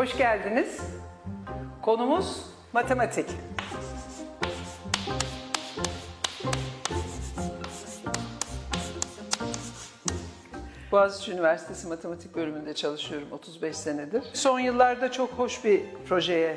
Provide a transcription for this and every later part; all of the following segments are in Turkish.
Hoş geldiniz. Konumuz matematik. Boğaziçi Üniversitesi Matematik Bölümünde çalışıyorum 35 senedir. Son yıllarda çok hoş bir projeye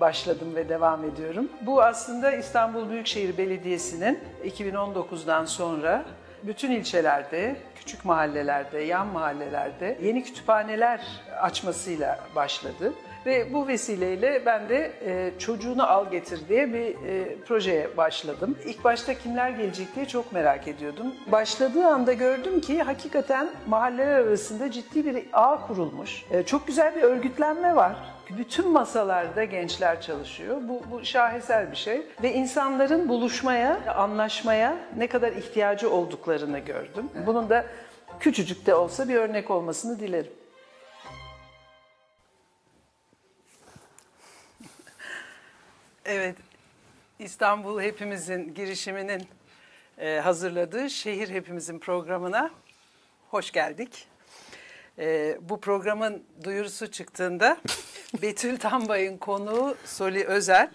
başladım ve devam ediyorum. Bu aslında İstanbul Büyükşehir Belediyesi'nin 2019'dan sonra bütün ilçelerde, küçük mahallelerde, yan mahallelerde yeni kütüphaneler açmasıyla başladı. Ve bu vesileyle ben de e, çocuğunu al getir diye bir e, projeye başladım. İlk başta kimler gelecek diye çok merak ediyordum. Başladığı anda gördüm ki hakikaten mahalleler arasında ciddi bir ağ kurulmuş. E, çok güzel bir örgütlenme var bütün masalarda gençler çalışıyor. Bu, bu şaheser bir şey. Ve insanların buluşmaya, anlaşmaya ne kadar ihtiyacı olduklarını gördüm. Bunun da küçücük de olsa bir örnek olmasını dilerim. Evet, İstanbul Hepimizin girişiminin e, hazırladığı Şehir Hepimizin programına hoş geldik. E, bu programın duyurusu çıktığında Betül Tambay'ın konuğu Soli Özel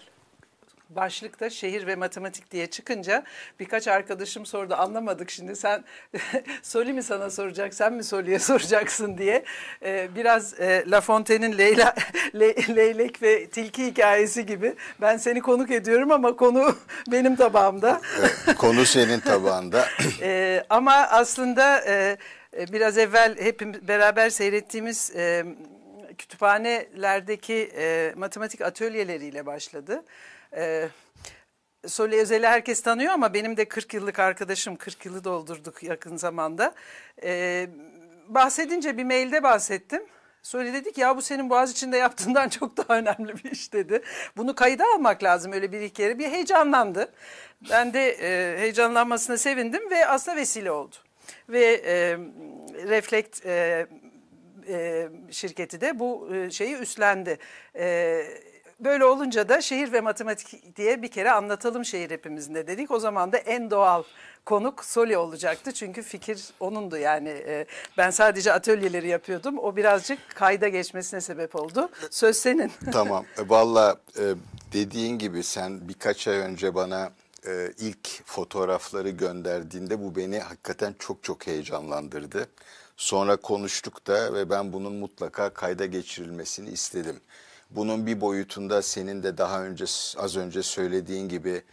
başlıkta şehir ve matematik diye çıkınca birkaç arkadaşım sordu anlamadık şimdi sen Soli mi sana soracak sen mi Soli'ye soracaksın diye ee, biraz e, La Fontaine'in Leyla, Le, Leylek ve Tilki hikayesi gibi ben seni konuk ediyorum ama konu benim tabağımda. Evet, konu senin tabağında. ee, ama aslında e, ee, biraz evvel hepimiz beraber seyrettiğimiz e, kütüphanelerdeki e, matematik atölyeleriyle başladı. E, Soli Özel'i herkes tanıyor ama benim de 40 yıllık arkadaşım, 40 yılı doldurduk yakın zamanda. E, bahsedince bir mailde bahsettim. Söyle dedik ya bu senin boğaz içinde yaptığından çok daha önemli bir iş dedi. Bunu kayda almak lazım öyle bir iki kere. Bir heyecanlandı. Ben de e, heyecanlanmasına sevindim ve aslında vesile oldu ve e, Reflekt e, e, şirketi de bu e, şeyi üstlendi. E, böyle olunca da şehir ve matematik diye bir kere anlatalım şehir hepimizin de dedik. O zaman da en doğal konuk Soli olacaktı. Çünkü fikir onundu yani. E, ben sadece atölyeleri yapıyordum. O birazcık kayda geçmesine sebep oldu. Söz senin. tamam. E, Valla e, dediğin gibi sen birkaç ay önce bana e, ilk fotoğrafları gönderdiğinde bu beni hakikaten çok çok heyecanlandırdı. Sonra konuştuk da ve ben bunun mutlaka kayda geçirilmesini istedim. Bunun bir boyutunda senin de daha önce az önce söylediğin gibi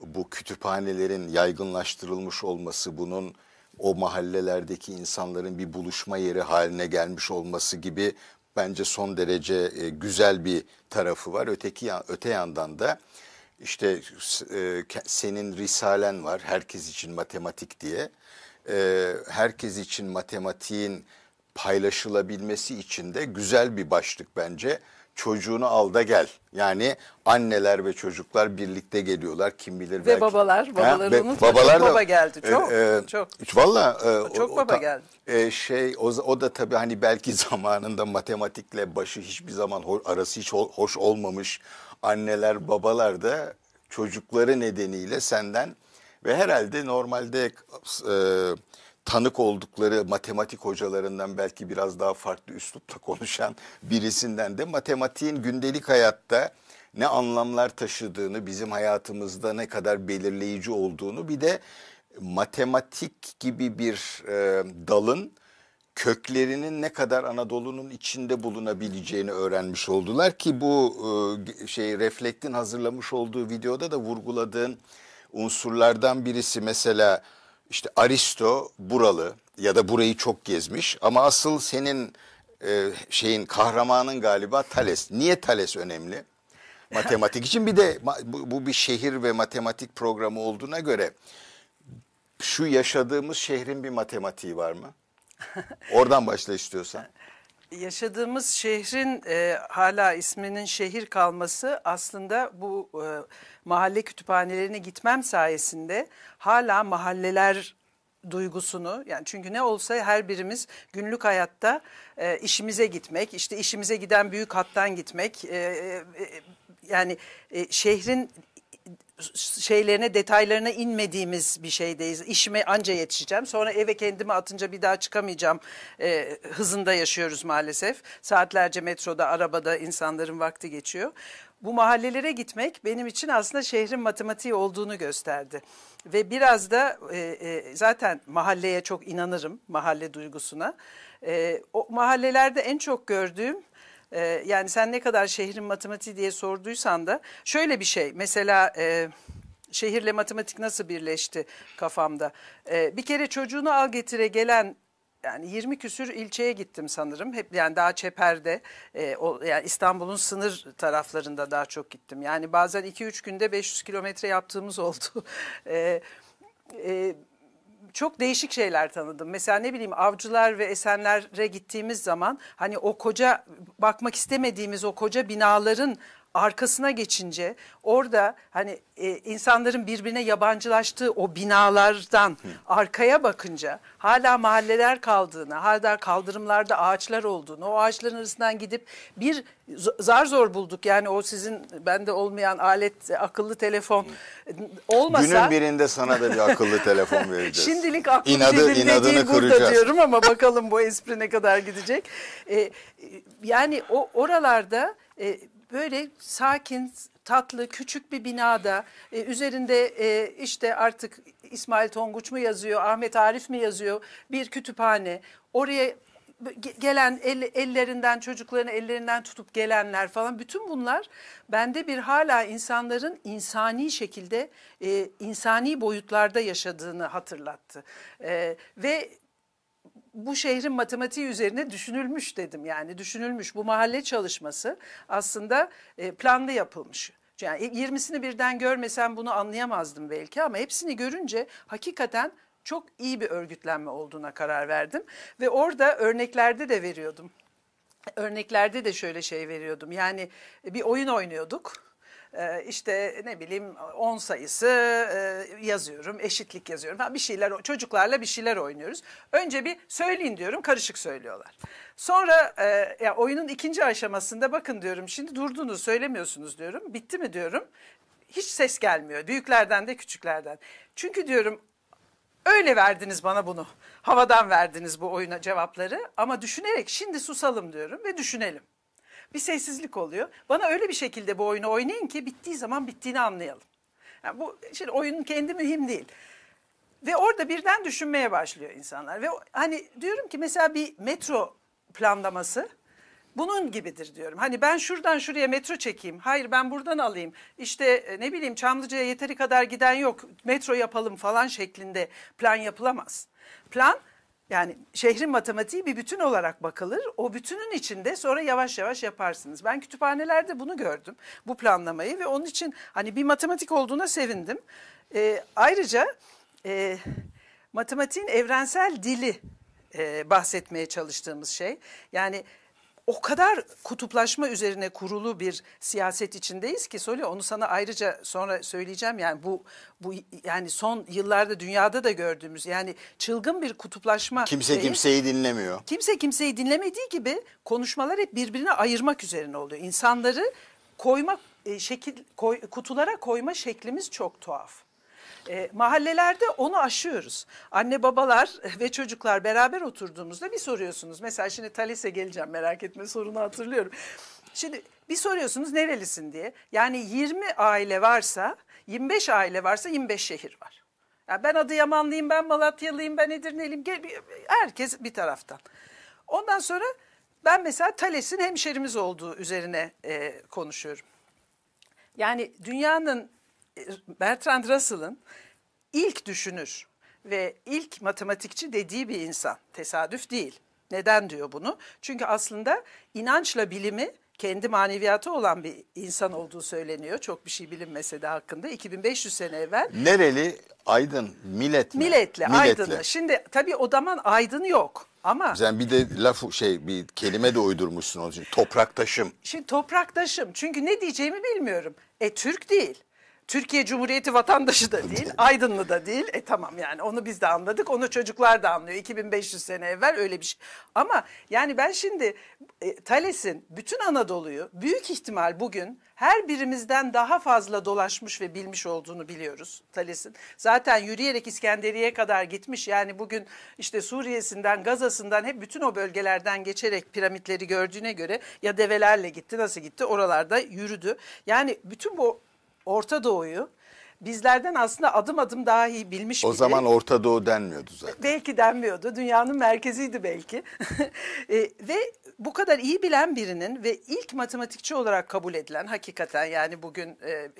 bu kütüphanelerin yaygınlaştırılmış olması, bunun o mahallelerdeki insanların bir buluşma yeri haline gelmiş olması gibi bence son derece e, güzel bir tarafı var. Öteki öte yandan da işte e, senin risalen var herkes için matematik diye. E, herkes için matematiğin paylaşılabilmesi için de güzel bir başlık bence. Çocuğunu al da gel. Yani anneler ve çocuklar birlikte geliyorlar. Kim bilir belki. Ve babalar, babaları unutma. Babalar çok da, baba geldi. E, çok, e, çok. Valla. E, çok o, baba ta, geldi. E, şey, o, o da tabii hani belki zamanında matematikle başı hiçbir zaman arası hiç hoş olmamış anneler babalar da çocukları nedeniyle senden ve herhalde normalde e, tanık oldukları matematik hocalarından belki biraz daha farklı üslupta konuşan birisinden de matematiğin gündelik hayatta ne anlamlar taşıdığını, bizim hayatımızda ne kadar belirleyici olduğunu bir de matematik gibi bir e, dalın köklerinin ne kadar Anadolu'nun içinde bulunabileceğini öğrenmiş oldular ki bu e, şey Reflekt'in hazırlamış olduğu videoda da vurguladığın unsurlardan birisi mesela işte Aristo buralı ya da burayı çok gezmiş ama asıl senin e, şeyin kahramanın galiba Thales. Niye Thales önemli? Matematik için bir de bu bir şehir ve matematik programı olduğuna göre şu yaşadığımız şehrin bir matematiği var mı? Oradan başla istiyorsan. Yaşadığımız şehrin e, hala isminin şehir kalması aslında bu e, mahalle kütüphanelerine gitmem sayesinde hala mahalleler duygusunu yani çünkü ne olsa her birimiz günlük hayatta e, işimize gitmek işte işimize giden büyük hattan gitmek e, e, e yani e, şehrin şeylerine detaylarına inmediğimiz bir şeydeyiz. İşime anca yetişeceğim. Sonra eve kendimi atınca bir daha çıkamayacağım e, hızında yaşıyoruz maalesef. Saatlerce metroda, arabada insanların vakti geçiyor. Bu mahallelere gitmek benim için aslında şehrin matematiği olduğunu gösterdi. Ve biraz da e, e, zaten mahalleye çok inanırım, mahalle duygusuna. E, o mahallelerde en çok gördüğüm e, yani sen ne kadar şehrin matematiği diye sorduysan da şöyle bir şey mesela... E, Şehirle matematik nasıl birleşti kafamda? Ee, bir kere çocuğunu al getire gelen yani 20 küsür ilçeye gittim sanırım. Hep yani daha çeperde, e, o, yani İstanbul'un sınır taraflarında daha çok gittim. Yani bazen 2-3 günde 500 kilometre yaptığımız oldu. Ee, e, e, çok değişik şeyler tanıdım. Mesela ne bileyim avcılar ve esenlere gittiğimiz zaman hani o koca bakmak istemediğimiz o koca binaların arkasına geçince orada hani e, insanların birbirine yabancılaştığı o binalardan Hı. arkaya bakınca hala mahalleler kaldığını, hala kaldırımlarda ağaçlar olduğunu, o ağaçların arasından gidip bir zar zor bulduk. Yani o sizin bende olmayan alet, akıllı telefon Hı. olmasa. Günün birinde sana da bir akıllı telefon vereceğiz. Şimdilik aklım İnadı, cebimde inadını burada diyorum ama bakalım bu espri ne kadar gidecek. E, yani o oralarda... E, böyle sakin, tatlı, küçük bir binada e, üzerinde e, işte artık İsmail Tonguç mu yazıyor, Ahmet Arif mi yazıyor bir kütüphane. Oraya gelen el, ellerinden çocuklarını ellerinden tutup gelenler falan bütün bunlar bende bir hala insanların insani şekilde e, insani boyutlarda yaşadığını hatırlattı. E, ve bu şehrin matematiği üzerine düşünülmüş dedim yani düşünülmüş bu mahalle çalışması aslında e, planda yapılmış. Yani 20'sini birden görmesem bunu anlayamazdım belki ama hepsini görünce hakikaten çok iyi bir örgütlenme olduğuna karar verdim ve orada örneklerde de veriyordum. Örneklerde de şöyle şey veriyordum yani e, bir oyun oynuyorduk e, işte ne bileyim 10 sayısı e, yazıyorum, eşitlik yazıyorum falan bir şeyler çocuklarla bir şeyler oynuyoruz. Önce bir söyleyin diyorum karışık söylüyorlar. Sonra e, ya oyunun ikinci aşamasında bakın diyorum şimdi durdunuz söylemiyorsunuz diyorum. Bitti mi diyorum. Hiç ses gelmiyor büyüklerden de küçüklerden. Çünkü diyorum Öyle verdiniz bana bunu. Havadan verdiniz bu oyuna cevapları ama düşünerek şimdi susalım diyorum ve düşünelim bir sessizlik oluyor. Bana öyle bir şekilde bu oyunu oynayın ki bittiği zaman bittiğini anlayalım. Yani bu şimdi oyunun kendi mühim değil. Ve orada birden düşünmeye başlıyor insanlar. Ve hani diyorum ki mesela bir metro planlaması bunun gibidir diyorum. Hani ben şuradan şuraya metro çekeyim. Hayır ben buradan alayım. İşte e, ne bileyim Çamlıca'ya yeteri kadar giden yok. Metro yapalım falan şeklinde plan yapılamaz. Plan yani şehrin matematiği bir bütün olarak bakılır. O bütünün içinde sonra yavaş yavaş yaparsınız. Ben kütüphanelerde bunu gördüm. Bu planlamayı ve onun için hani bir matematik olduğuna sevindim. Ee, ayrıca e, matematiğin evrensel dili e, bahsetmeye çalıştığımız şey. Yani o kadar kutuplaşma üzerine kurulu bir siyaset içindeyiz ki söyle onu sana ayrıca sonra söyleyeceğim yani bu bu yani son yıllarda dünyada da gördüğümüz yani çılgın bir kutuplaşma kimse şeyi, kimseyi dinlemiyor. Kimse kimseyi dinlemediği gibi konuşmalar hep birbirine ayırmak üzerine oluyor. İnsanları koymak e, şekil koy, kutulara koyma şeklimiz çok tuhaf. E, mahallelerde onu aşıyoruz. Anne babalar ve çocuklar beraber oturduğumuzda bir soruyorsunuz. Mesela şimdi Talise geleceğim merak etme sorunu hatırlıyorum. Şimdi bir soruyorsunuz nerelisin diye. Yani 20 aile varsa 25 aile varsa 25 şehir var. Yani ben Adıyamanlıyım, ben Malatyalıyım, ben Edirneliyim. Herkes bir taraftan. Ondan sonra ben mesela Thales'in hemşerimiz olduğu üzerine e, konuşuyorum. Yani dünyanın Bertrand Russell'ın ilk düşünür ve ilk matematikçi dediği bir insan. Tesadüf değil. Neden diyor bunu? Çünkü aslında inançla bilimi kendi maneviyatı olan bir insan olduğu söyleniyor. Çok bir şey bilinmese de hakkında. 2500 sene evvel. Nereli? Aydın. Millet mi? Milletle, Aydın'la. Şimdi tabii o zaman Aydın yok. Ama sen yani bir de laf şey bir kelime de uydurmuşsun onun için topraktaşım. Şimdi topraktaşım çünkü ne diyeceğimi bilmiyorum. E Türk değil. Türkiye Cumhuriyeti vatandaşı da değil, Aydınlı da değil. E tamam yani onu biz de anladık, onu çocuklar da anlıyor. 2500 sene evvel öyle bir şey. Ama yani ben şimdi e, Thales'in bütün Anadolu'yu büyük ihtimal bugün her birimizden daha fazla dolaşmış ve bilmiş olduğunu biliyoruz Thales'in. Zaten yürüyerek İskenderiye'ye kadar gitmiş. Yani bugün işte Suriye'sinden, Gaza'sından hep bütün o bölgelerden geçerek piramitleri gördüğüne göre ya develerle gitti, nasıl gitti? Oralarda yürüdü. Yani bütün bu Orta Doğu'yu bizlerden aslında adım adım daha iyi bilmiş O biri. zaman Orta Doğu denmiyordu zaten. Belki denmiyordu. Dünyanın merkeziydi belki. e, ve bu kadar iyi bilen birinin ve ilk matematikçi olarak kabul edilen hakikaten yani bugün e, e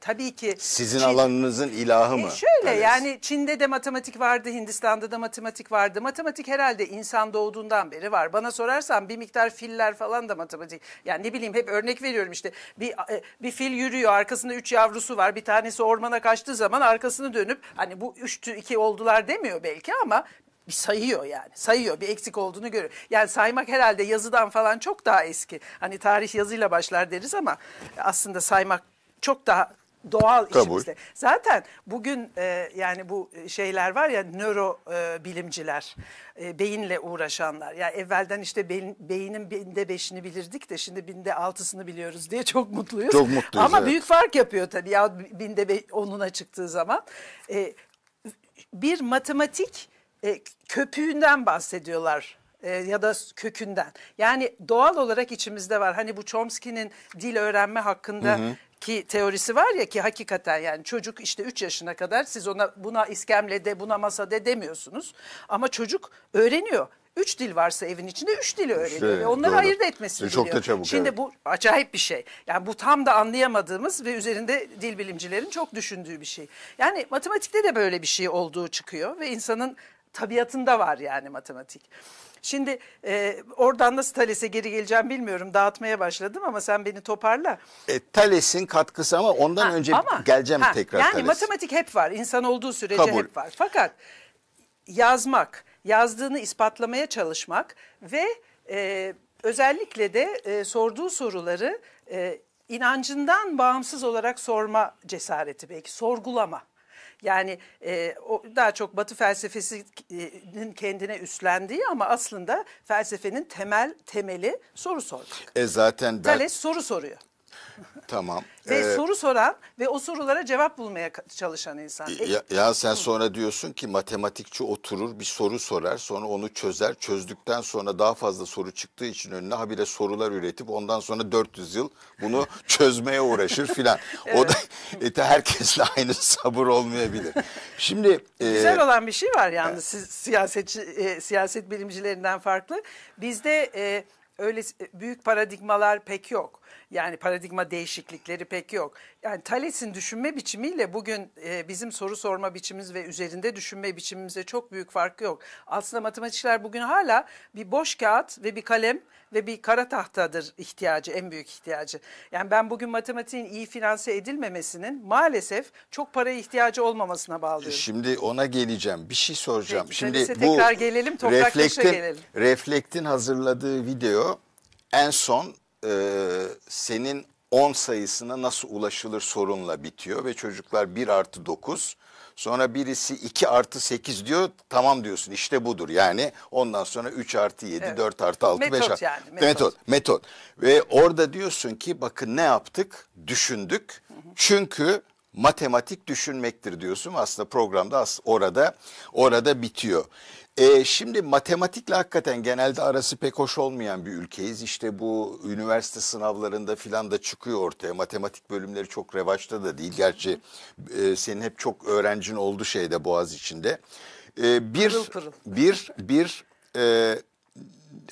tabii ki sizin Çin, alanınızın ilahı e, mı? E şöyle Thales. yani Çin'de de matematik vardı, Hindistan'da da matematik vardı. Matematik herhalde insan doğduğundan beri var. Bana sorarsan bir miktar filler falan da matematik. Yani ne bileyim hep örnek veriyorum işte. Bir e, bir fil yürüyor, arkasında üç yavrusu var. Bir tanesi ormana kaçtığı zaman arkasını dönüp hani bu üçtü iki oldular demiyor belki ama bir sayıyor yani. Sayıyor bir eksik olduğunu görüyor. Yani saymak herhalde yazıdan falan çok daha eski. Hani tarih yazıyla başlar deriz ama aslında saymak çok daha doğal Kabul. işimizde. Zaten bugün e, yani bu e, şeyler var ya nöro e, bilimciler, e, beyinle uğraşanlar. Ya yani evvelden işte beyin, beynin binde beşini bilirdik de şimdi binde altısını biliyoruz diye çok mutluyuz. Çok mutluyuz. Ama evet. büyük fark yapıyor tabii ya binde be, onuna çıktığı zaman. E, bir matematik e, köpüğünden bahsediyorlar e, ya da kökünden. Yani doğal olarak içimizde var. Hani bu Chomsky'nin dil öğrenme hakkında hı hı ki teorisi var ya ki hakikaten yani çocuk işte 3 yaşına kadar siz ona buna iskemlede buna masa de demiyorsunuz ama çocuk öğreniyor. Üç dil varsa evin içinde üç dili öğreniyor şey, ve onları doğru. ayırt etmesini e, Çok da çabuk. Şimdi evet. bu acayip bir şey. Yani bu tam da anlayamadığımız ve üzerinde dil bilimcilerin çok düşündüğü bir şey. Yani matematikte de böyle bir şey olduğu çıkıyor ve insanın tabiatında var yani matematik. Şimdi e, oradan nasıl Thales'e geri geleceğim bilmiyorum. Dağıtmaya başladım ama sen beni toparla. E, Thales'in katkısı ama ondan ha, önce ama, geleceğim ha, tekrar Yani Thales. matematik hep var. İnsan olduğu sürece Kabul. hep var. Fakat yazmak, yazdığını ispatlamaya çalışmak ve e, özellikle de e, sorduğu soruları e, inancından bağımsız olarak sorma cesareti belki, sorgulama. Yani e, o daha çok Batı felsefesinin kendine üstlendiği ama aslında felsefenin temel temeli soru sormak. E zaten ben... Thales soru soruyor. Tamam. Ve ee, soru soran ve o sorulara cevap bulmaya çalışan insan. Ya, e, ya sen sonra diyorsun ki matematikçi oturur bir soru sorar sonra onu çözer. Çözdükten sonra daha fazla soru çıktığı için önüne habire sorular üretip ondan sonra 400 yıl bunu çözmeye uğraşır filan. evet. O da ete herkesle aynı sabır olmayabilir. Şimdi e, güzel olan bir şey var yani e, siz, siyasetçi e, siyaset bilimcilerinden farklı. Bizde e, öyle büyük paradigmalar pek yok. Yani paradigma değişiklikleri pek yok. Yani Thales'in düşünme biçimiyle bugün e, bizim soru sorma biçimimiz ve üzerinde düşünme biçimimize çok büyük fark yok. Aslında matematikçiler bugün hala bir boş kağıt ve bir kalem ve bir kara tahtadır ihtiyacı, en büyük ihtiyacı. Yani ben bugün matematiğin iyi finanse edilmemesinin maalesef çok paraya ihtiyacı olmamasına bağlıyorum. Şimdi ona geleceğim. Bir şey soracağım. Peki, Şimdi bu tekrar gelelim, toprak reflektin, gelelim. Reflekt'in hazırladığı video en son e, senin 10 sayısına nasıl ulaşılır sorunla bitiyor ve çocuklar 1 artı 9 sonra birisi 2 artı 8 diyor tamam diyorsun işte budur yani ondan sonra 3 artı 7 evet. 4 artı 6 metot 5 artı yani, metot. metot metot ve orada diyorsun ki bakın ne yaptık düşündük çünkü matematik düşünmektir diyorsun aslında programda aslında orada orada bitiyor. E, şimdi matematikle hakikaten genelde arası pek hoş olmayan bir ülkeyiz. İşte bu üniversite sınavlarında filan da çıkıyor ortaya. Matematik bölümleri çok revaçta da değil. Gerçi e, senin hep çok öğrencin oldu şeyde Boğaz içinde. E, bir, pırıl bir, bir, e,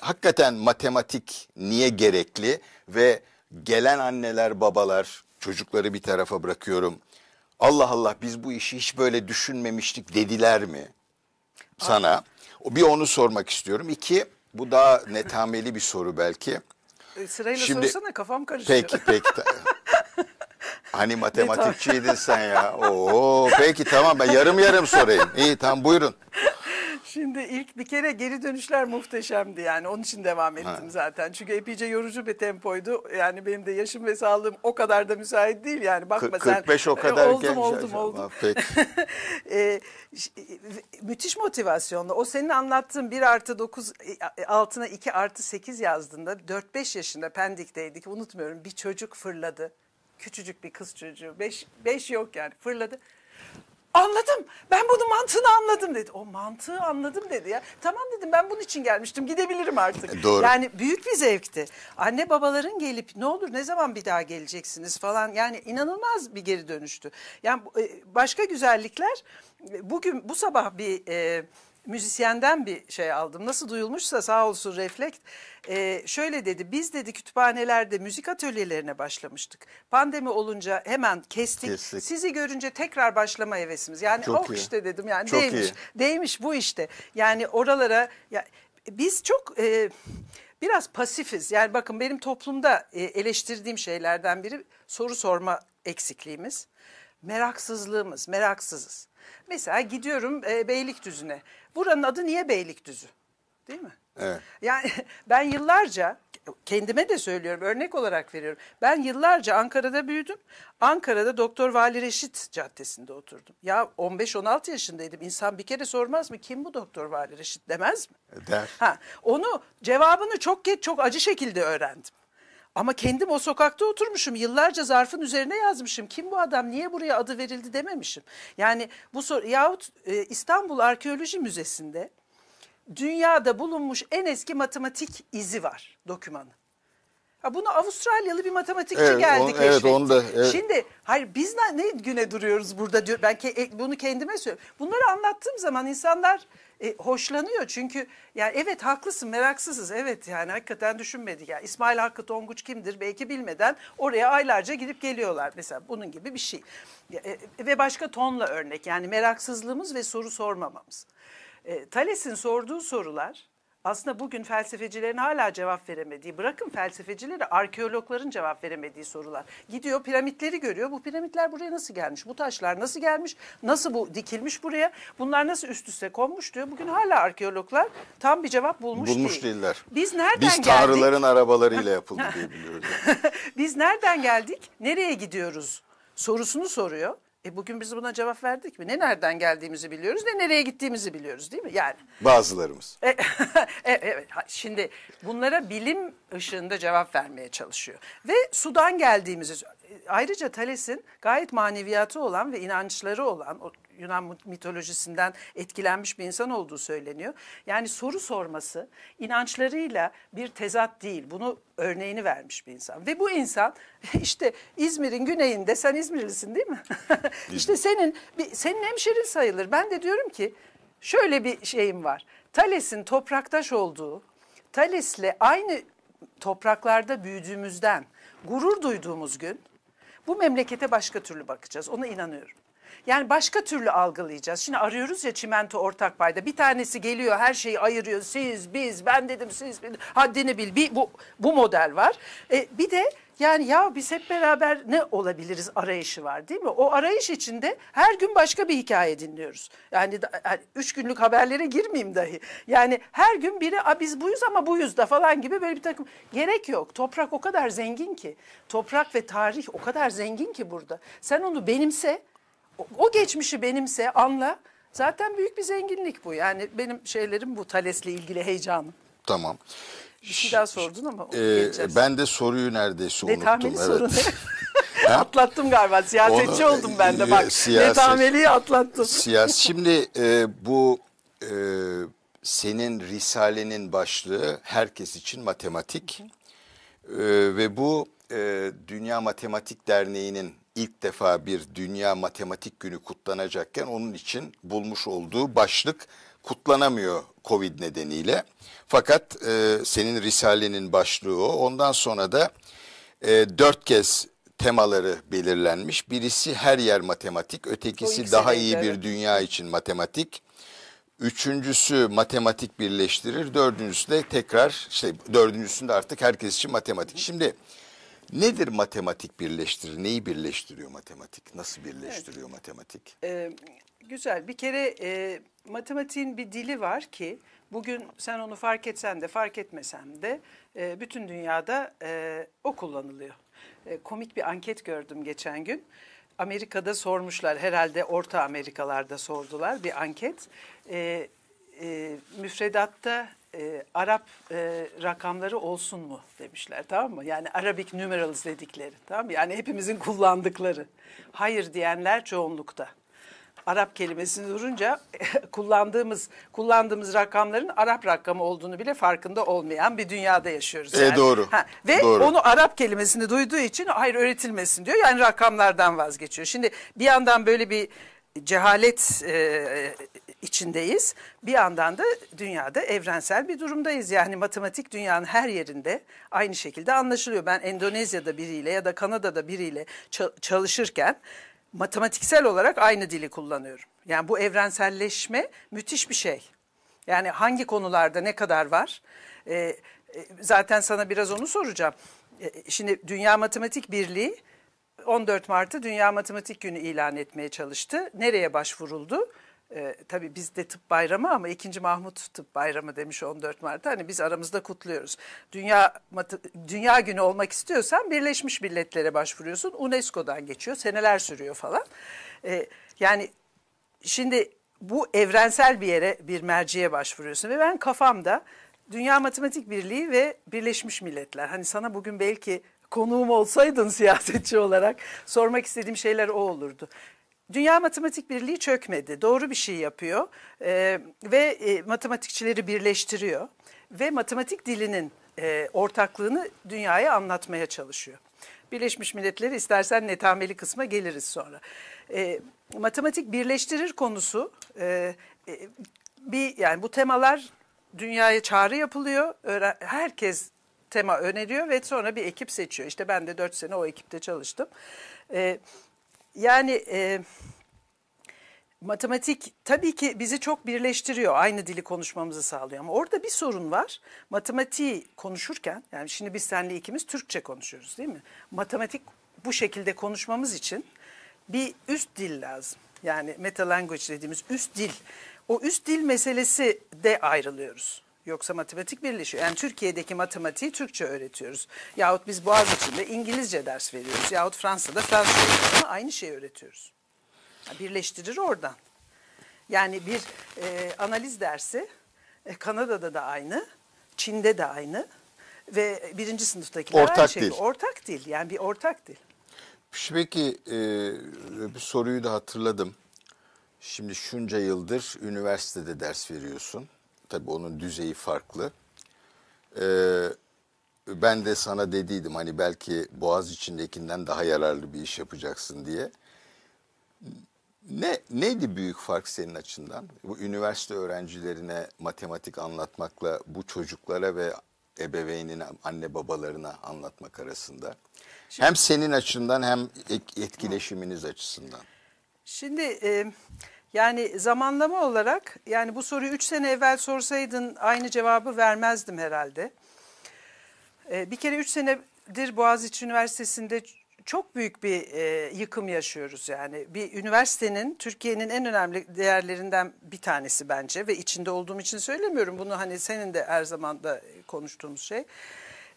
hakikaten matematik niye gerekli ve gelen anneler babalar çocukları bir tarafa bırakıyorum. Allah Allah biz bu işi hiç böyle düşünmemiştik dediler mi sana? Aynen. Ah, bir onu sormak istiyorum. İki, bu daha netameli bir soru belki. E, sırayla Şimdi, sorsana kafam karışıyor. Peki peki. hani matematikçiydin sen ya. Oo, peki tamam ben yarım yarım sorayım. İyi tamam buyurun. Şimdi ilk bir kere geri dönüşler muhteşemdi yani onun için devam ettim ha. zaten. Çünkü epeyce yorucu bir tempoydu. Yani benim de yaşım ve sağlığım o kadar da müsait değil yani bakma 45 sen. o e, kadar oldum, genç. Oldum yaşam. oldum oldum. E, e, müthiş motivasyonla o senin anlattığın 1 artı 9 e, altına 2 artı 8 yazdığında 4-5 yaşında Pendik'teydik unutmuyorum bir çocuk fırladı küçücük bir kız çocuğu. Beş, beş yok yani fırladı. Anladım. Ben bunun mantığını anladım dedi. O mantığı anladım dedi ya. Tamam dedim ben bunun için gelmiştim. Gidebilirim artık. Doğru. Yani büyük bir zevkti. Anne babaların gelip ne olur ne zaman bir daha geleceksiniz falan. Yani inanılmaz bir geri dönüştü. Yani e, başka güzellikler e, bugün bu sabah bir... E, müzisyenden bir şey aldım. Nasıl duyulmuşsa sağ olsun Reflekt. E, şöyle dedi biz dedi kütüphanelerde müzik atölyelerine başlamıştık. Pandemi olunca hemen kestik. kestik. Sizi görünce tekrar başlama hevesimiz. Yani Çok oh iyi. işte dedim yani Çok değmiş. Iyi. Değmiş bu işte. Yani oralara ya, biz çok e, biraz pasifiz. Yani bakın benim toplumda e, eleştirdiğim şeylerden biri soru sorma eksikliğimiz. Meraksızlığımız, meraksızız. Mesela gidiyorum e, Beylikdüzü'ne. Buranın adı niye Beylikdüzü? Değil mi? Evet. Yani ben yıllarca kendime de söylüyorum örnek olarak veriyorum. Ben yıllarca Ankara'da büyüdüm. Ankara'da Doktor Vali Reşit Caddesi'nde oturdum. Ya 15-16 yaşındaydım. İnsan bir kere sormaz mı kim bu Doktor Vali Reşit demez mi? E, der. Ha, onu cevabını çok geç çok acı şekilde öğrendim. Ama kendim o sokakta oturmuşum. Yıllarca zarfın üzerine yazmışım. Kim bu adam? Niye buraya adı verildi dememişim. Yani bu soru yahut e, İstanbul Arkeoloji Müzesi'nde dünyada bulunmuş en eski matematik izi var dokümanı. Bunu Avustralyalı bir matematikçi evet, geldi on, keşfetti. Evet onu da. Evet. Şimdi hayır biz ne, ne güne duruyoruz burada diyor. Ben ke, e, bunu kendime söylüyorum. Bunları anlattığım zaman insanlar e, hoşlanıyor. Çünkü yani evet haklısın meraksızız. Evet yani hakikaten düşünmedik. Yani İsmail Hakkı Tonguç kimdir belki bilmeden oraya aylarca gidip geliyorlar. Mesela bunun gibi bir şey. E, ve başka tonla örnek yani meraksızlığımız ve soru sormamamız. E, Thales'in sorduğu sorular aslında bugün felsefecilerin hala cevap veremediği, bırakın felsefecileri arkeologların cevap veremediği sorular. Gidiyor piramitleri görüyor. Bu piramitler buraya nasıl gelmiş? Bu taşlar nasıl gelmiş? Nasıl bu dikilmiş buraya? Bunlar nasıl üst üste konmuş diyor. Bugün hala arkeologlar tam bir cevap bulmuş, bulmuş değil. değiller. Biz nereden geldik? Biz tanrıların geldik? arabalarıyla yapıldı diye biliyoruz. Biz nereden geldik? Nereye gidiyoruz? Sorusunu soruyor. E bugün biz buna cevap verdik mi? Ne nereden geldiğimizi biliyoruz ne nereye gittiğimizi biliyoruz değil mi? Yani Bazılarımız. E, e evet, şimdi bunlara bilim ışığında cevap vermeye çalışıyor. Ve sudan geldiğimizi e, ayrıca Thales'in gayet maneviyatı olan ve inançları olan o Yunan mitolojisinden etkilenmiş bir insan olduğu söyleniyor. Yani soru sorması inançlarıyla bir tezat değil. Bunu örneğini vermiş bir insan. Ve bu insan işte İzmir'in güneyinde sen İzmirlisin değil mi? İşte senin senin hemşerin sayılır. Ben de diyorum ki şöyle bir şeyim var. Thales'in topraktaş olduğu, Thales'le aynı topraklarda büyüdüğümüzden gurur duyduğumuz gün bu memlekete başka türlü bakacağız. Ona inanıyorum. Yani başka türlü algılayacağız. Şimdi arıyoruz ya çimento ortak payda. Bir tanesi geliyor her şeyi ayırıyor. Siz, biz, ben dedim siz, ben, haddini bil. Bir, bu, bu model var. E, bir de yani ya biz hep beraber ne olabiliriz arayışı var değil mi? O arayış içinde her gün başka bir hikaye dinliyoruz. Yani üç günlük haberlere girmeyeyim dahi. Yani her gün biri A, biz buyuz ama buyuz da falan gibi böyle bir takım. Gerek yok. Toprak o kadar zengin ki. Toprak ve tarih o kadar zengin ki burada. Sen onu benimse o, geçmişi benimse anla zaten büyük bir zenginlik bu. Yani benim şeylerim bu Thales'le ilgili heyecanım. Tamam. Bir şey daha sordun ama ee, Ben de soruyu neredeyse unuttum. Netameli evet. soru atlattım galiba. Siyasetçi Onu, oldum ben de e, bak. E, siyaset, netameliği atlattım. Siyaset. Şimdi e, bu e, senin risalenin başlığı herkes için matematik. E, ve bu e, Dünya Matematik Derneği'nin ilk defa bir dünya matematik günü kutlanacakken onun için bulmuş olduğu başlık kutlanamıyor Covid nedeniyle. Fakat e, senin Risale'nin başlığı o. Ondan sonra da e, dört kez temaları belirlenmiş. Birisi her yer matematik, ötekisi daha iyi bir dünya için matematik. Üçüncüsü matematik birleştirir, dördüncüsü de tekrar, işte dördüncüsünde artık herkes için matematik. Şimdi Nedir matematik birleştirir? Neyi birleştiriyor matematik? Nasıl birleştiriyor evet. matematik? Ee, güzel. Bir kere e, matematiğin bir dili var ki bugün sen onu fark etsen de fark etmesen de e, bütün dünyada e, o kullanılıyor. E, komik bir anket gördüm geçen gün. Amerika'da sormuşlar herhalde Orta Amerikalarda sordular bir anket. E, e, müfredatta e, Arap e, rakamları olsun mu demişler tamam mı? Yani Arabic numerals dedikleri tamam mı? Yani hepimizin kullandıkları. Hayır diyenler çoğunlukta. Arap kelimesini durunca kullandığımız kullandığımız rakamların Arap rakamı olduğunu bile farkında olmayan bir dünyada yaşıyoruz. E, yani. doğru. Ha, ve doğru. onu Arap kelimesini duyduğu için hayır öğretilmesin diyor. Yani rakamlardan vazgeçiyor. Şimdi bir yandan böyle bir cehalet e, içindeyiz. Bir yandan da dünyada evrensel bir durumdayız. Yani matematik dünyanın her yerinde aynı şekilde anlaşılıyor. Ben Endonezya'da biriyle ya da Kanada'da biriyle çalışırken matematiksel olarak aynı dili kullanıyorum. Yani bu evrenselleşme müthiş bir şey. Yani hangi konularda ne kadar var? Ee, e, zaten sana biraz onu soracağım. Ee, şimdi Dünya Matematik Birliği 14 Mart'ta Dünya Matematik Günü ilan etmeye çalıştı. Nereye başvuruldu? e, tabii de tıp bayramı ama 2. Mahmut tıp bayramı demiş 14 Mart'ta. Hani biz aramızda kutluyoruz. Dünya dünya günü olmak istiyorsan Birleşmiş Milletler'e başvuruyorsun. UNESCO'dan geçiyor. Seneler sürüyor falan. E, yani şimdi bu evrensel bir yere bir merciye başvuruyorsun ve ben kafamda Dünya Matematik Birliği ve Birleşmiş Milletler. Hani sana bugün belki konuğum olsaydın siyasetçi olarak sormak istediğim şeyler o olurdu. Dünya Matematik Birliği çökmedi. Doğru bir şey yapıyor e, ve e, matematikçileri birleştiriyor ve matematik dilinin e, ortaklığını dünyaya anlatmaya çalışıyor. Birleşmiş Milletler istersen netameli kısma geliriz sonra. E, matematik birleştirir konusu e, e, bir yani bu temalar dünyaya çağrı yapılıyor. Öğren, herkes tema öneriyor ve sonra bir ekip seçiyor. İşte ben de 4 sene o ekipte çalıştım. E, yani e, matematik tabii ki bizi çok birleştiriyor. Aynı dili konuşmamızı sağlıyor ama orada bir sorun var. Matematiği konuşurken yani şimdi biz senle ikimiz Türkçe konuşuyoruz değil mi? Matematik bu şekilde konuşmamız için bir üst dil lazım. Yani meta language dediğimiz üst dil. O üst dil meselesi de ayrılıyoruz. Yoksa matematik birleşiyor. Yani Türkiye'deki matematiği Türkçe öğretiyoruz. Yahut biz Boğaz içinde İngilizce ders veriyoruz. Yahut Fransa'da Fransızca ama aynı şeyi öğretiyoruz. Birleştirir oradan. Yani bir e, analiz dersi e, Kanada'da da aynı, Çin'de de aynı ve birinci sınıftakiler ortak aynı şey. Dil. Ortak dil. Yani bir ortak dil. Peki e, bir soruyu da hatırladım. Şimdi şunca yıldır üniversitede ders veriyorsun. Tabii onun düzeyi farklı. Ee, ben de sana dediydim hani belki Boğaz içindekinden daha yararlı bir iş yapacaksın diye. Ne neydi büyük fark senin açından? Bu üniversite öğrencilerine matematik anlatmakla bu çocuklara ve ebeveynine, anne babalarına anlatmak arasında. Şimdi, hem senin açından hem etkileşiminiz açısından. Şimdi e, yani zamanlama olarak yani bu soruyu 3 sene evvel sorsaydın aynı cevabı vermezdim herhalde. Ee, bir kere 3 senedir Boğaziçi Üniversitesi'nde çok büyük bir e, yıkım yaşıyoruz yani. Bir üniversitenin Türkiye'nin en önemli değerlerinden bir tanesi bence ve içinde olduğum için söylemiyorum bunu hani senin de her zaman da konuştuğumuz şey.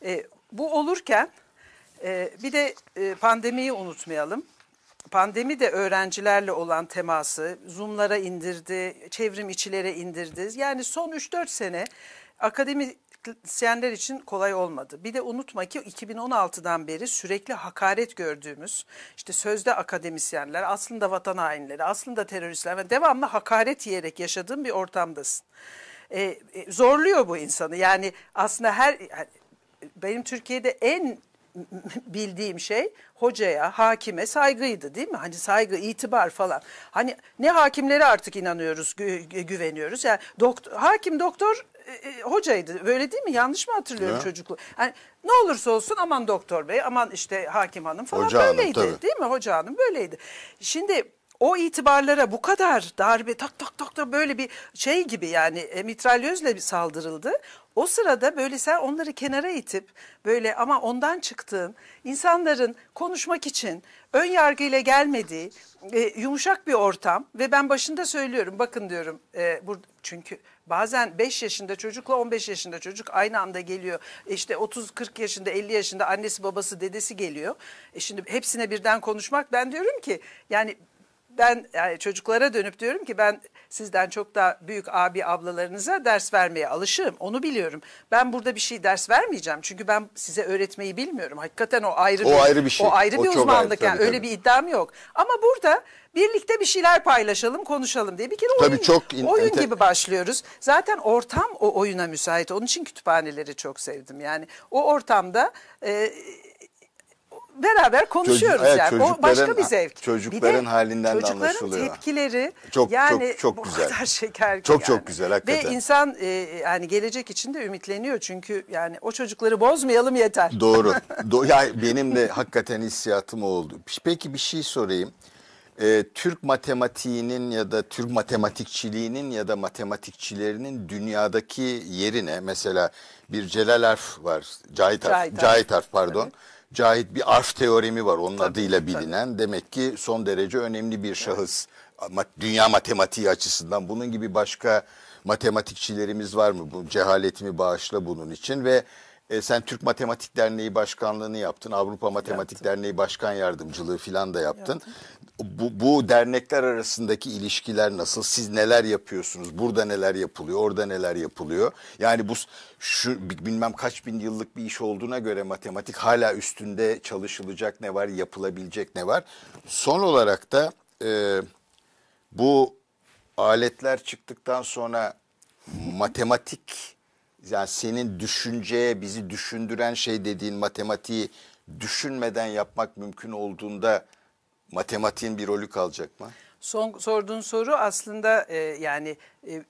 E, bu olurken e, bir de e, pandemiyi unutmayalım pandemi de öğrencilerle olan teması Zoom'lara indirdi, çevrim içilere indirdi. Yani son 3-4 sene akademisyenler için kolay olmadı. Bir de unutma ki 2016'dan beri sürekli hakaret gördüğümüz işte sözde akademisyenler, aslında vatan hainleri, aslında teröristler ve devamlı hakaret yiyerek yaşadığın bir ortamdasın. Ee, zorluyor bu insanı. Yani aslında her benim Türkiye'de en bildiğim şey hocaya, hakime saygıydı değil mi? Hani saygı, itibar falan. Hani ne hakimlere artık inanıyoruz, gü güveniyoruz. Yani doktor, hakim doktor e, e, hocaydı. Böyle değil mi? Yanlış mı hatırlıyorum ya. çocukluğu? Yani ne olursa olsun aman doktor bey, aman işte hakim hanım falan Hoca böyleydi. Hanım, değil mi? Hoca hanım böyleydi. Şimdi o itibarlara bu kadar darbe tak tak tak da böyle bir şey gibi yani e, mitralyözle bir saldırıldı. O sırada böyle sen onları kenara itip böyle ama ondan çıktığın insanların konuşmak için ön yargıyla gelmediği e, yumuşak bir ortam ve ben başında söylüyorum bakın diyorum e, burada, çünkü bazen 5 yaşında çocukla 15 yaşında çocuk aynı anda geliyor e, işte 30-40 yaşında 50 yaşında annesi babası dedesi geliyor. E şimdi hepsine birden konuşmak ben diyorum ki yani ben yani çocuklara dönüp diyorum ki ben sizden çok daha büyük abi ablalarınıza ders vermeye alışığım. Onu biliyorum. Ben burada bir şey ders vermeyeceğim. Çünkü ben size öğretmeyi bilmiyorum. Hakikaten o ayrı o bir, ayrı bir şey. O ayrı o bir uzmanlık ayrı, yani. Tabii, Öyle tabii. bir iddiam yok. Ama burada birlikte bir şeyler paylaşalım, konuşalım diye bir kere tabii oyun, çok oyun gibi başlıyoruz. Zaten ortam o oyuna müsait. Onun için kütüphaneleri çok sevdim. Yani o ortamda e, beraber konuşuyoruz Çocuk, yani. Evet, o başka bir zevk. Çocukların bir de, halinden de anlaşılıyor. Çocukların tepkileri çok, yani çok, çok güzel. bu kadar şeker Çok yani. çok güzel hakikaten. Ve insan e, e, yani gelecek için de ümitleniyor çünkü yani o çocukları bozmayalım yeter. Doğru. Do yani benim de hakikaten hissiyatım oldu. Peki bir şey sorayım e, Türk matematiğinin ya da Türk matematikçiliğinin ya da matematikçilerinin dünyadaki yerine mesela bir Celal Arf var. Cahit Arf, Cahit Arf, Cahit Arf pardon. Evet. Cahit bir arf teoremi var onun tabii, adıyla bilinen. Tabii. Demek ki son derece önemli bir şahıs. Evet. Dünya matematiği açısından bunun gibi başka matematikçilerimiz var mı? Bu cehaletimi bağışla bunun için ve e, sen Türk Matematik Derneği Başkanlığını yaptın. Avrupa Matematik yaptım. Derneği Başkan Yardımcılığı filan da yaptın. Bu, bu dernekler arasındaki ilişkiler nasıl? Siz neler yapıyorsunuz? Burada neler yapılıyor? Orada neler yapılıyor? Yani bu şu bilmem kaç bin yıllık bir iş olduğuna göre matematik hala üstünde çalışılacak ne var? Yapılabilecek ne var? Son olarak da e, bu aletler çıktıktan sonra matematik yani senin düşünceye bizi düşündüren şey dediğin matematiği düşünmeden yapmak mümkün olduğunda matematiğin bir rolü kalacak mı? Son sorduğun soru aslında e, yani e, e,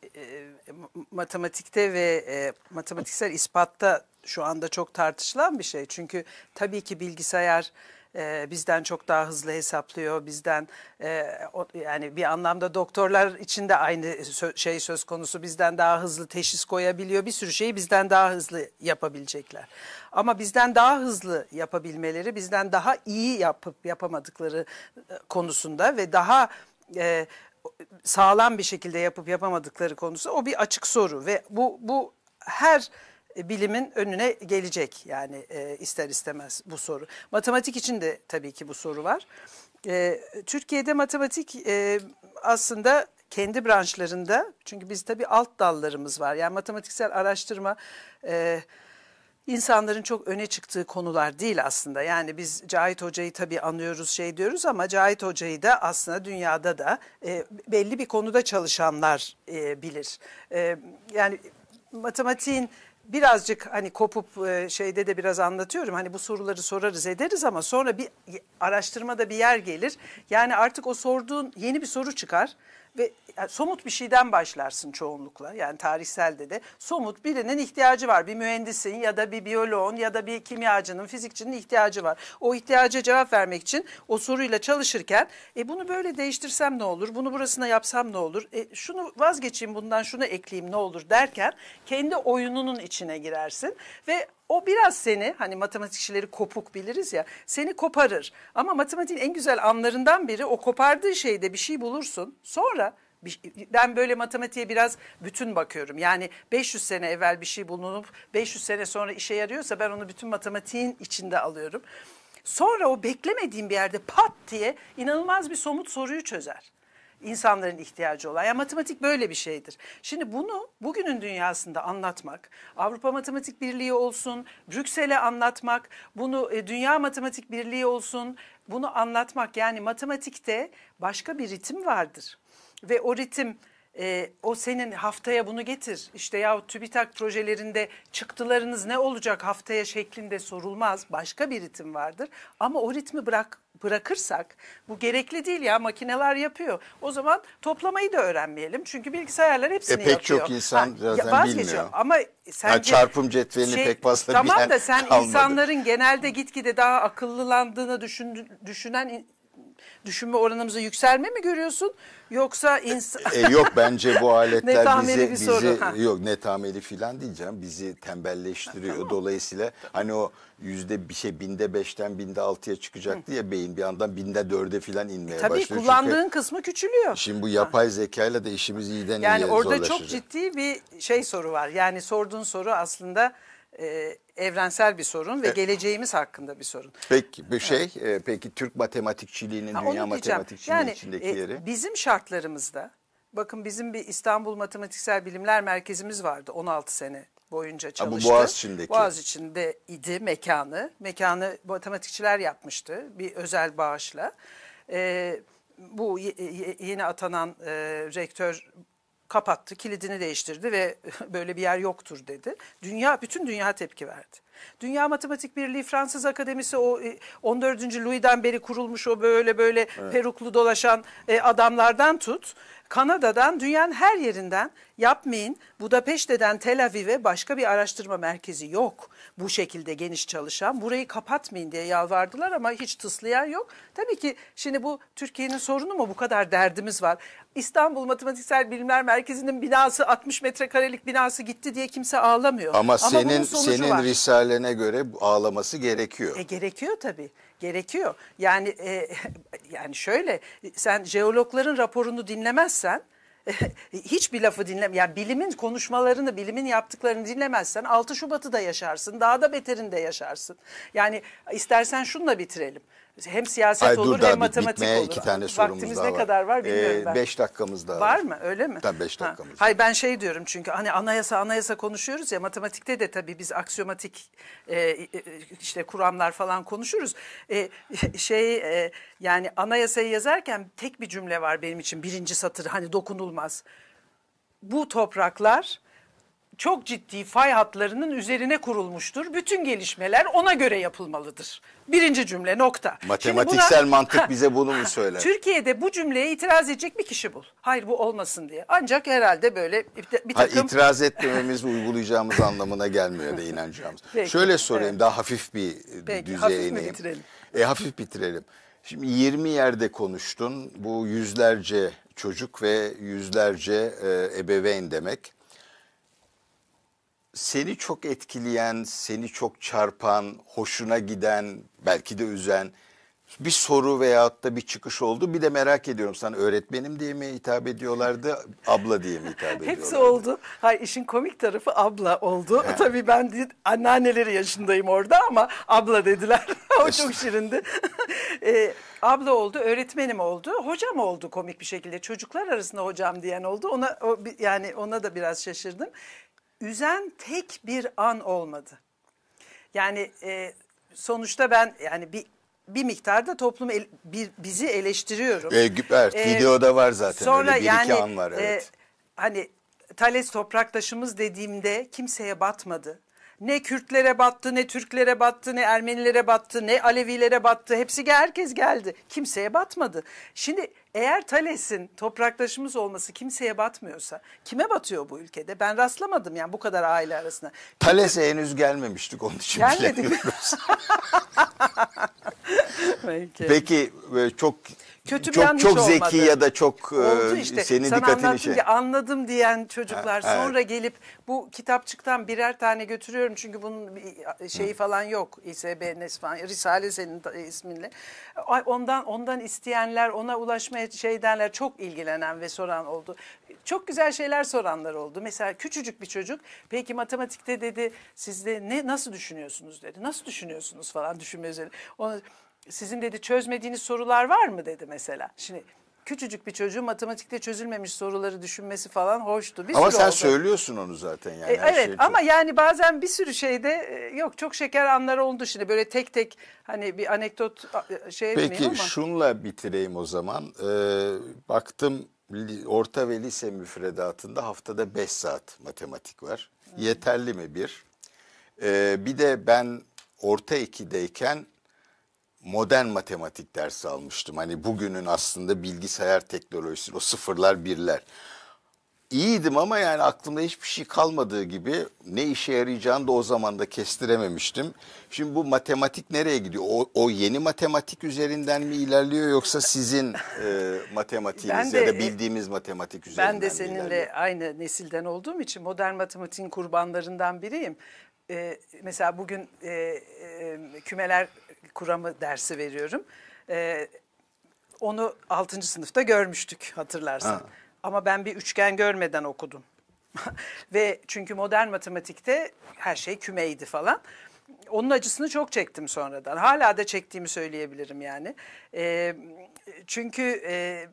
matematikte ve e, matematiksel ispatta şu anda çok tartışılan bir şey. Çünkü tabii ki bilgisayar e, bizden çok daha hızlı hesaplıyor. Bizden e, o, yani bir anlamda doktorlar için de aynı sö- şey söz konusu. Bizden daha hızlı teşhis koyabiliyor. Bir sürü şeyi bizden daha hızlı yapabilecekler. Ama bizden daha hızlı yapabilmeleri, bizden daha iyi yapıp yapamadıkları e, konusunda ve daha e, sağlam bir şekilde yapıp yapamadıkları konusu o bir açık soru ve bu bu her e, bilimin önüne gelecek yani e, ister istemez bu soru. Matematik için de tabii ki bu soru var. E, Türkiye'de matematik e, aslında kendi branşlarında çünkü biz tabii alt dallarımız var. Yani matematiksel araştırma e, insanların çok öne çıktığı konular değil aslında. Yani biz Cahit Hoca'yı tabii anıyoruz şey diyoruz ama Cahit Hoca'yı da aslında dünyada da e, belli bir konuda çalışanlar e, bilir. E, yani matematiğin birazcık hani kopup e, şeyde de biraz anlatıyorum. Hani bu soruları sorarız ederiz ama sonra bir araştırmada bir yer gelir. Yani artık o sorduğun yeni bir soru çıkar ve yani somut bir şeyden başlarsın çoğunlukla. Yani tarihselde de somut birinin ihtiyacı var. Bir mühendisin ya da bir biyoloğun ya da bir kimyacının, fizikçinin ihtiyacı var. O ihtiyaca cevap vermek için o soruyla çalışırken e bunu böyle değiştirsem ne olur? Bunu burasına yapsam ne olur? E şunu vazgeçeyim bundan şunu ekleyeyim ne olur derken kendi oyununun içine girersin ve o biraz seni hani matematikçileri kopuk biliriz ya seni koparır. Ama matematiğin en güzel anlarından biri o kopardığı şeyde bir şey bulursun. Sonra şey, ben böyle matematiğe biraz bütün bakıyorum. Yani 500 sene evvel bir şey bulunup 500 sene sonra işe yarıyorsa ben onu bütün matematiğin içinde alıyorum. Sonra o beklemediğim bir yerde pat diye inanılmaz bir somut soruyu çözer insanların ihtiyacı olan. Yani matematik böyle bir şeydir. Şimdi bunu bugünün dünyasında anlatmak, Avrupa Matematik Birliği olsun, Brüksel'e anlatmak, bunu e, Dünya Matematik Birliği olsun, bunu anlatmak yani matematikte başka bir ritim vardır. Ve o ritim e, o senin haftaya bunu getir işte ya TÜBİTAK projelerinde çıktılarınız ne olacak haftaya şeklinde sorulmaz başka bir ritim vardır ama o ritmi bırak bırakırsak bu gerekli değil ya makineler yapıyor. O zaman toplamayı da öğrenmeyelim. Çünkü bilgisayarlar hepsini e, pek yapıyor. Pek çok insan ha, zaten bilmiyor. Ama sen yani çarpım cetvelini şey, pek fazla tamam bilen Tamam da sen kalmadı. insanların genelde gitgide daha akıllılandığını düşün, düşünen düşünme oranımızı yükselme mi görüyorsun yoksa insan... E, e, yok bence bu aletler bizi, bizi soru. yok netameli tameli filan diyeceğim bizi tembelleştiriyor. tamam. Dolayısıyla hani o yüzde bir şey binde beşten binde altıya çıkacak diye beyin bir yandan binde dörde filan inmeye e, tabii, başlıyor. Tabii kullandığın Çünkü kısmı küçülüyor. Şimdi bu yapay ha. zekayla da işimiz iyiden yani iyiye zorlaşacak. Yani orada çok ciddi bir şey soru var yani sorduğun soru aslında... E, evrensel bir sorun ve e, geleceğimiz hakkında bir sorun. Peki bir şey e, peki Türk matematikçiliğinin ha, dünya matematikçiliğinin yani, içindeki e, yeri. Bizim şartlarımızda bakın bizim bir İstanbul Matematiksel Bilimler Merkezimiz vardı 16 sene boyunca çalıştı. Ha, bu Boğaz içinde idi mekanı. Mekanı matematikçiler yapmıştı bir özel bağışla. Ee, bu yeni atanan e, rektör kapattı, kilidini değiştirdi ve böyle bir yer yoktur dedi. Dünya, bütün dünya tepki verdi. Dünya Matematik Birliği Fransız Akademisi o 14. E, Louis'den beri kurulmuş o böyle böyle evet. peruklu dolaşan e, adamlardan tut. Kanada'dan dünyanın her yerinden yapmayın. Budapeşte'den Tel Aviv'e başka bir araştırma merkezi yok. Bu şekilde geniş çalışan. Burayı kapatmayın diye yalvardılar ama hiç tıslayan yok. Tabii ki şimdi bu Türkiye'nin sorunu mu? Bu kadar derdimiz var. İstanbul Matematiksel Bilimler Merkezi'nin binası 60 metrekarelik binası gitti diye kimse ağlamıyor. Ama, ama senin senin var. risalene göre ağlaması gerekiyor. E, gerekiyor tabii gerekiyor. Yani e, yani şöyle sen jeologların raporunu dinlemezsen hiçbir lafı dinlem yani bilimin konuşmalarını, bilimin yaptıklarını dinlemezsen 6 Şubat'ı da yaşarsın, daha da beterinde yaşarsın. Yani istersen şunla bitirelim. Hem siyaset Hayır, olur hem matematik bitmeye olur. iki tane sorumuz Vaktimiz daha ne var. kadar var ee, bilmiyorum ee, ben. Beş dakikamız daha var. Var mı öyle mi? Tabii beş dakikamız ha. Hayır ben şey diyorum çünkü hani anayasa anayasa konuşuyoruz ya matematikte de tabii biz aksiyomatik e, e işte kuramlar falan konuşuruz. E, şey e, yani anayasayı yazarken tek bir cümle var benim için birinci satır hani dokunulmaz. Bu topraklar çok ciddi fay hatlarının üzerine kurulmuştur. Bütün gelişmeler ona göre yapılmalıdır. Birinci cümle nokta. Matematiksel buna, mantık bize bunu mu söyler? Türkiye'de bu cümleye itiraz edecek bir kişi bul. Hayır bu olmasın diye. Ancak herhalde böyle bir, takım... Ha, itiraz etmememiz uygulayacağımız anlamına gelmiyor da inanacağımız. Peki, Şöyle sorayım evet. daha hafif bir Peki, düzeye hafif ineyim. Hafif bitirelim? E, hafif bitirelim. Şimdi 20 yerde konuştun. Bu yüzlerce çocuk ve yüzlerce e, ebeveyn demek seni çok etkileyen, seni çok çarpan, hoşuna giden, belki de üzen bir soru veyahut da bir çıkış oldu. Bir de merak ediyorum sana öğretmenim diye mi hitap ediyorlardı, abla diye mi hitap ediyorlardı? Hepsi oldu. Hayır işin komik tarafı abla oldu. He. Tabii ben de, anneanneleri yaşındayım orada ama abla dediler. o çok şirindi. e, abla oldu, öğretmenim oldu, hocam oldu komik bir şekilde. Çocuklar arasında hocam diyen oldu. Ona o, yani ona da biraz şaşırdım üzen tek bir an olmadı. Yani e, sonuçta ben yani bir bir miktarda toplumu el, bir, bizi eleştiriyorum. E, evet, e, videoda var zaten sonra öyle bir yani, iki an var. E, evet. E, hani Thales topraktaşımız dediğimde kimseye batmadı. Ne Kürtlere battı, ne Türklere battı, ne Ermenilere battı, ne Alevilere battı. Hepsi herkes geldi. Kimseye batmadı. Şimdi eğer Thales'in topraklaşımız olması kimseye batmıyorsa kime batıyor bu ülkede? Ben rastlamadım yani bu kadar aile arasında. Thales'e henüz gelmemiştik onun için Gelmedik. Peki. Peki e, çok kötü bir çok, yanlış çok olmadı. zeki ya da çok Oldu e, işte. senin Sana dikkatini şey. Diye anladım diyen çocuklar ha, sonra evet. gelip bu kitapçıktan birer tane götürüyorum çünkü bunun şeyi Hı. falan yok. İSB, Nesfan, Risale senin isminle. Ondan ondan isteyenler, ona ulaşmaya şeydenler çok ilgilenen ve soran oldu. Çok güzel şeyler soranlar oldu. Mesela küçücük bir çocuk peki matematikte dedi sizde ne nasıl düşünüyorsunuz dedi. Nasıl düşünüyorsunuz falan düşünme Ona, sizin dedi çözmediğiniz sorular var mı dedi mesela. Şimdi küçücük bir çocuğun matematikte çözülmemiş soruları düşünmesi falan hoştu. Bir ama sen oldu. söylüyorsun onu zaten yani. E, evet şey ama çok... yani bazen bir sürü şeyde e, yok çok şeker anlar oldu şimdi böyle tek tek hani bir anekdot e, şey Peki ama. şunla bitireyim o zaman. Ee, baktım orta ve lise müfredatında haftada 5 saat matematik var. Hmm. Yeterli mi bir? Ee, bir de ben orta ikideyken modern matematik dersi almıştım. Hani bugünün aslında bilgisayar teknolojisi o sıfırlar birler. İyiydim ama yani aklımda hiçbir şey kalmadığı gibi ne işe yarayacağını da o zaman da kestirememiştim. Şimdi bu matematik nereye gidiyor? O, o yeni matematik üzerinden mi ilerliyor yoksa sizin e, matematiğiniz de, ya da e, bildiğimiz matematik üzerinden mi Ben de seninle ilerliyor? aynı nesilden olduğum için modern matematiğin kurbanlarından biriyim. Ee, mesela bugün e, e, kümeler kuramı dersi veriyorum. E, onu 6. sınıfta görmüştük hatırlarsan. Ha. Ama ben bir üçgen görmeden okudum. Ve çünkü modern matematikte her şey kümeydi falan. Onun acısını çok çektim sonradan. Hala da çektiğimi söyleyebilirim yani. E, çünkü e,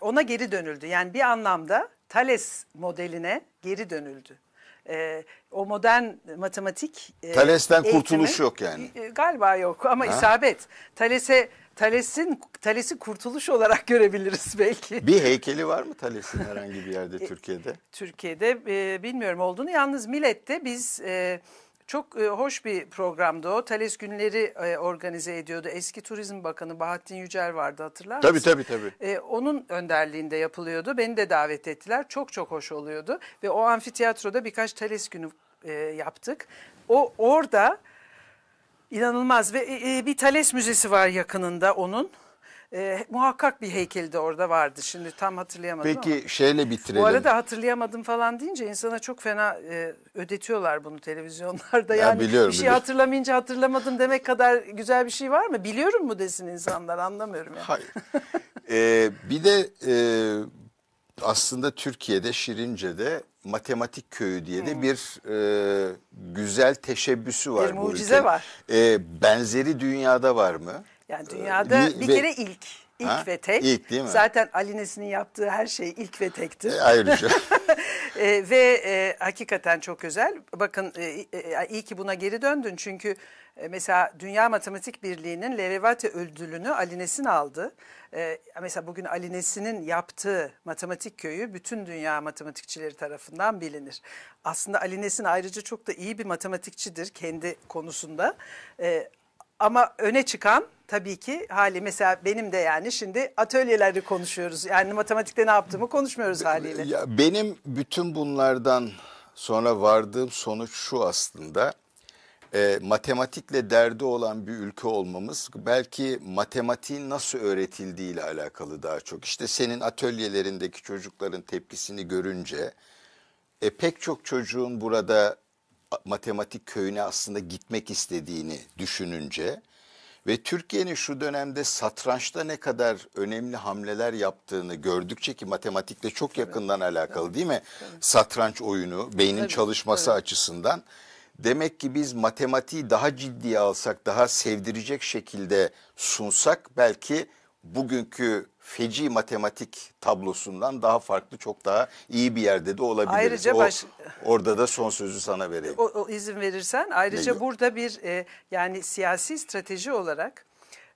ona geri dönüldü. Yani bir anlamda Thales modeline geri dönüldü e, o modern matematik e, Thales'ten eğitimi, kurtuluş yok yani. E, galiba yok ama ha? isabet. Tales'e, Tales'in, Tales'i kurtuluş olarak görebiliriz belki. Bir heykeli var mı Tales'in herhangi bir yerde e, Türkiye'de? Türkiye'de e, bilmiyorum olduğunu. Yalnız Millet'te biz e, çok e, hoş bir programdı o. Tales günleri e, organize ediyordu. Eski Turizm Bakanı Bahattin Yücel vardı hatırlar tabii, mısın? Tabii tabii. tabii. E, onun önderliğinde yapılıyordu. Beni de davet ettiler. Çok çok hoş oluyordu. Ve o amfiteyatroda birkaç Tales günü e, yaptık. O orada inanılmaz ve e, e bir Tales Müzesi var yakınında onun. E, muhakkak bir heykeli de orada vardı. Şimdi tam hatırlayamadım Peki ama. şeyle bitirelim. Bu arada hatırlayamadım falan deyince insana çok fena e, ödetiyorlar bunu televizyonlarda. Yani ya biliyorum, bir şey biliyorum. hatırlamayınca hatırlamadım demek kadar güzel bir şey var mı? Biliyorum mu desin insanlar anlamıyorum. Yani. Hayır. ee, bir de e, aslında Türkiye'de Şirince'de matematik köyü diye de hmm. bir e, güzel teşebbüsü var. Bir mucize bu var. E, benzeri dünyada var mı? Yani ee, dünyada ee, bir, bir kere ilk. İlk ha? ve tek. İlk değil mi? Zaten Alines'in yaptığı her şey ilk ve tekti. E, ayrıca. Şey. e, ve e, hakikaten çok özel. Bakın e, e, e iyi ki buna geri döndün. Çünkü e, mesela Dünya Matematik Birliği'nin Levevate ödülünü Alines'in aldı. E, mesela bugün Alines'in yaptığı matematik köyü bütün dünya matematikçileri tarafından bilinir. Aslında Alines'in ayrıca çok da iyi bir matematikçidir kendi konusunda. E, ama öne çıkan tabii ki hali mesela benim de yani şimdi atölyelerde konuşuyoruz. Yani matematikte ne yaptığımı konuşmuyoruz haliyle. Ya benim bütün bunlardan sonra vardığım sonuç şu aslında. E, matematikle derdi olan bir ülke olmamız belki matematiğin nasıl öğretildiğiyle alakalı daha çok. İşte senin atölyelerindeki çocukların tepkisini görünce e, pek çok çocuğun burada matematik köyüne aslında gitmek istediğini düşününce ve Türkiye'nin şu dönemde satrançta ne kadar önemli hamleler yaptığını gördükçe ki matematikle çok yakından alakalı değil mi? Evet. Satranç oyunu, beynin Tabii. çalışması evet. açısından. Demek ki biz matematiği daha ciddiye alsak, daha sevdirecek şekilde sunsak belki bugünkü feci matematik tablosundan daha farklı çok daha iyi bir yerde de olabiliriz. Ayrıca o, baş... orada da son sözü sana vereyim. O, o izin verirsen ayrıca ne? burada bir e, yani siyasi strateji olarak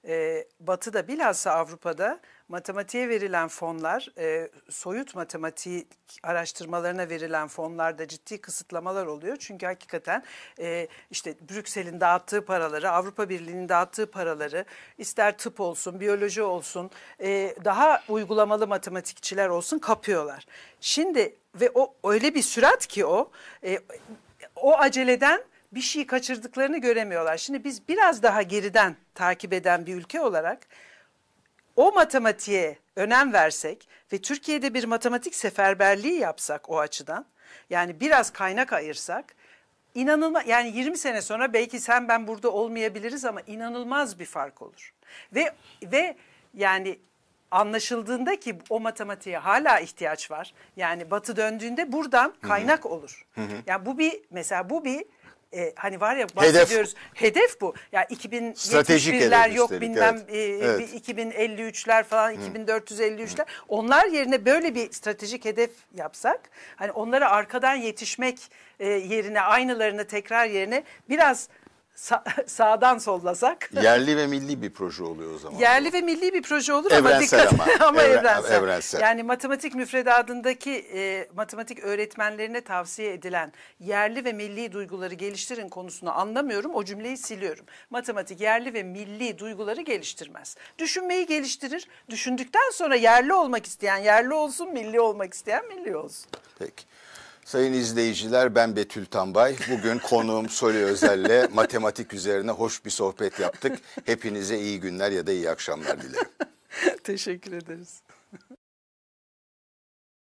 e, Batı'da bilhassa Avrupa'da matematiğe verilen fonlar, e, soyut matematik araştırmalarına verilen fonlarda ciddi kısıtlamalar oluyor. Çünkü hakikaten e, işte Brüksel'in dağıttığı paraları, Avrupa Birliği'nin dağıttığı paraları, ister tıp olsun, biyoloji olsun, e, daha uygulamalı matematikçiler olsun kapıyorlar. Şimdi ve o öyle bir sürat ki o, e, o aceleden bir şeyi kaçırdıklarını göremiyorlar. Şimdi biz biraz daha geriden takip eden bir ülke olarak o matematiğe önem versek ve Türkiye'de bir matematik seferberliği yapsak o açıdan yani biraz kaynak ayırsak inanılmaz yani 20 sene sonra belki sen ben burada olmayabiliriz ama inanılmaz bir fark olur. Ve ve yani anlaşıldığında ki o matematiğe hala ihtiyaç var. Yani batı döndüğünde buradan kaynak Hı -hı. olur. Hı Yani bu bir mesela bu bir e, hani var ya bahsediyoruz hedef, hedef bu. Ya yani 2071'ler yok üstelik, bilmem evet. e, 2053'ler falan Hı. 2453'ler. Hı. Onlar yerine böyle bir stratejik hedef yapsak hani onlara arkadan yetişmek e, yerine aynılarını tekrar yerine biraz Sa sağdan sollasak. Yerli ve milli bir proje oluyor o zaman. Yerli ve milli bir proje olur evrensel ama dikkat ama, ama Evren, evrensel. evrensel. Yani matematik müfredatındaki e, matematik öğretmenlerine tavsiye edilen yerli ve milli duyguları geliştirin konusunu anlamıyorum. O cümleyi siliyorum. Matematik yerli ve milli duyguları geliştirmez. Düşünmeyi geliştirir. Düşündükten sonra yerli olmak isteyen yerli olsun, milli olmak isteyen milli olsun. Peki. Sayın izleyiciler ben Betül Tambay. Bugün konuğum Soli Özel'le matematik üzerine hoş bir sohbet yaptık. Hepinize iyi günler ya da iyi akşamlar dilerim. Teşekkür ederiz.